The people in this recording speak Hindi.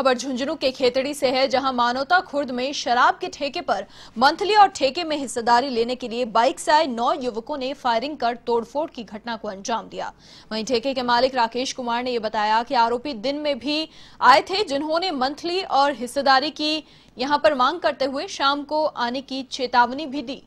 खबर झुंझुनू के खेतड़ी से है जहां मानवता खुर्द में शराब के ठेके पर मंथली और ठेके में हिस्सेदारी लेने के लिए बाइक से आए नौ युवकों ने फायरिंग कर तोड़फोड़ की घटना को अंजाम दिया वहीं ठेके के मालिक राकेश कुमार ने यह बताया कि आरोपी दिन में भी आए थे जिन्होंने मंथली और हिस्सेदारी की यहां पर मांग करते हुए शाम को आने की चेतावनी भी दी